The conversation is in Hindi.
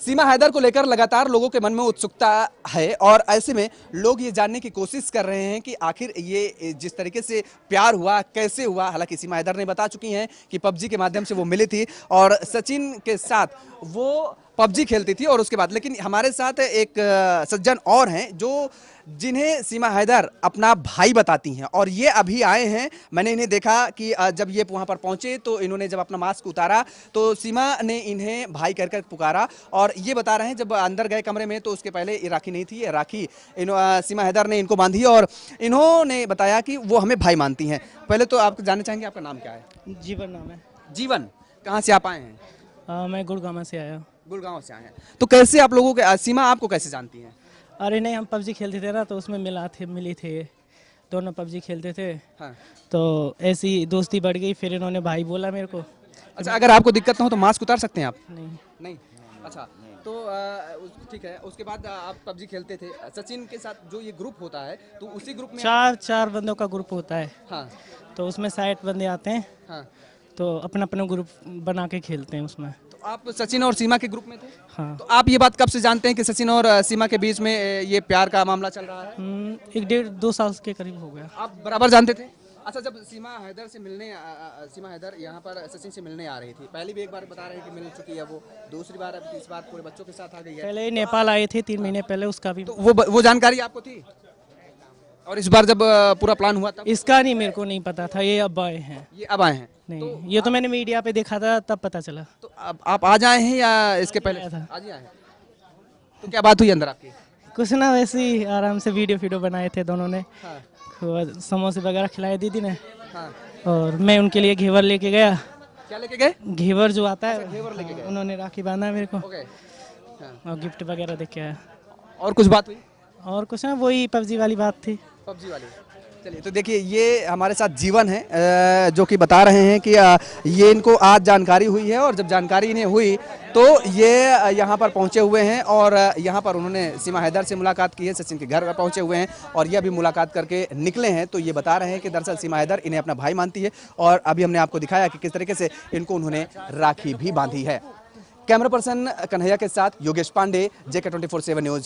सीमा हैदर को लेकर लगातार लोगों के मन में उत्सुकता है और ऐसे में लोग ये जानने की कोशिश कर रहे हैं कि आखिर ये जिस तरीके से प्यार हुआ कैसे हुआ हालांकि सीमा हैदर ने बता चुकी हैं कि पबजी के माध्यम से वो मिली थी और सचिन के साथ वो पबजी खेलती थी और उसके बाद लेकिन हमारे साथ एक सज्जन और हैं जो जिन्हें सीमा हैदर अपना भाई बताती हैं और ये अभी आए हैं मैंने इन्हें देखा कि जब ये वहाँ पर पहुँचे तो इन्होंने जब अपना मास्क उतारा तो सीमा ने इन्हें भाई कर कर पुकारा और ये बता रहे हैं जब अंदर गए कमरे में तो उसके पहले ये राखी नहीं थी ये राखी सीमा हैदर ने इनको बांधी और इन्होंने बताया कि वो हमें भाई मानती हैं पहले तो आप जानना चाहेंगे आपका नाम क्या है जीवन नाम है जीवन कहाँ से आप आए हैं मैं गुड़गामा से आया गुड़गांव से आए हैं तो कैसे आप लोगों के सीमा आपको कैसे जानती हैं अरे नहीं हम पबजी खेलते थे ना तो उसमें मिला थे मिली थी दोनों पबजी खेलते थे हाँ। तो ऐसी दोस्ती बढ़ गई फिर इन्होंने भाई बोला मेरे को अच्छा अगर आपको दिक्कत ना हो तो मास्क उतार सकते हैं आप नहीं नहीं नहीं। अच्छा नहीं। तो ठीक है उसके बाद आप पबजी खेलते थे सचिन के साथ जो ये ग्रुप होता है तो उसी ग्रुप में चार चार बंदों का ग्रुप होता है हाँ तो उसमें साठ बंदे आते हैं हाँ तो अपना अपना ग्रुप बना के खेलते हैं उसमें तो आप सचिन और सीमा के ग्रुप में थे हाँ तो आप ये बात कब से जानते हैं कि सचिन और सीमा के बीच में ये प्यार का मामला चल रहा है हम्म, एक डेढ़ दो साल के करीब हो गया आप बराबर जानते थे अच्छा जब सीमा हैदर से मिलने आ, आ, सीमा हैदर यहाँ पर सचिन से मिलने आ रही थी पहली भी एक बार बता रहे कि मिल चुकी है वो दूसरी बार अब इस बार पूरे बच्चों के साथ आ गई है पहले नेपाल आए थे तीन महीने पहले उसका भी तो वो वो जानकारी आपको थी और इस बार जब पूरा प्लान हुआ था इसका नहीं मेरे को नहीं पता था ये अब आए हैं ये अब आए हैं नहीं तो ये तो मैंने मीडिया पे देखा था तब पता चला तो आप, आप आ जाए हैं या इसके पहले आज ही आए हैं तो क्या बात हुई अंदर आपकी कुछ ना वैसे ही आराम से वीडियो वीडियो बनाए थे दोनों ने हाँ। समोसे वगैरह खिलाए दीदी ने हाँ। और मैं उनके लिए घेवर लेके गया क्या लेके गए घेवर जो आता है अच्छा, उन्होंने राखी बांधा मेरे को हाँ। और गिफ्ट वगैरह दे आया और कुछ बात हुई और कुछ ना वही पबजी वाली बात थी पबजी चलिए तो देखिए ये हमारे साथ जीवन है जो कि बता रहे हैं कि ये इनको आज जानकारी हुई है और जब जानकारी इन्हें हुई तो ये यहाँ पर पहुँचे हुए हैं और यहाँ पर उन्होंने सीमा हैदर से मुलाकात की है सचिन के घर पर पहुँचे हुए हैं और ये अभी मुलाकात करके निकले हैं तो ये बता रहे हैं कि दरअसल सीमा हैदर इन्हें अपना भाई मानती है और अभी हमने आपको दिखाया कि किस तरीके से इनको उन्होंने राखी भी बांधी है कैमरा पर्सन कन्हैया के साथ Yogesh Pandey JK twenty four seven news